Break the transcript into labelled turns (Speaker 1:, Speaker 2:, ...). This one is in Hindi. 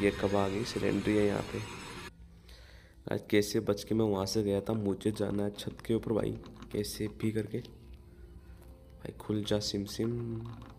Speaker 1: ये कब आ गई सिलेंडरी है यहाँ पे आज कैसे बच के मैं वहाँ से गया था मुझे जाना है छत के ऊपर भाई कैसे भी करके भाई खुल जा सिम सिम